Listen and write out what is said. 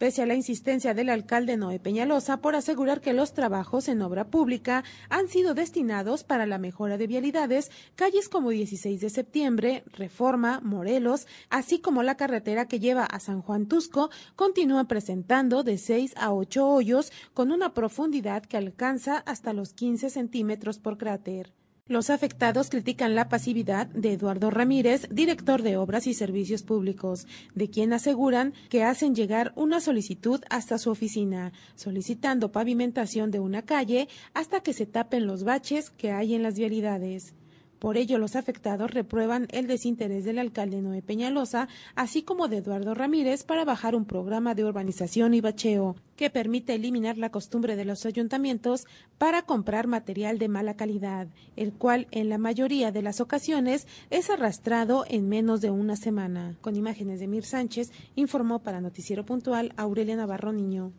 pese a la insistencia del alcalde Noé Peñalosa por asegurar que los trabajos en obra pública han sido destinados para la mejora de vialidades, calles como 16 de septiembre, Reforma, Morelos, así como la carretera que lleva a San Juan Tusco, continúa presentando de seis a ocho hoyos con una profundidad que alcanza hasta los 15 centímetros por cráter. Los afectados critican la pasividad de Eduardo Ramírez, director de Obras y Servicios Públicos, de quien aseguran que hacen llegar una solicitud hasta su oficina, solicitando pavimentación de una calle hasta que se tapen los baches que hay en las vialidades. Por ello, los afectados reprueban el desinterés del alcalde Noé Peñalosa, así como de Eduardo Ramírez, para bajar un programa de urbanización y bacheo que permite eliminar la costumbre de los ayuntamientos para comprar material de mala calidad, el cual en la mayoría de las ocasiones es arrastrado en menos de una semana. Con imágenes de Mir Sánchez, informó para Noticiero Puntual Aurelia Navarro Niño.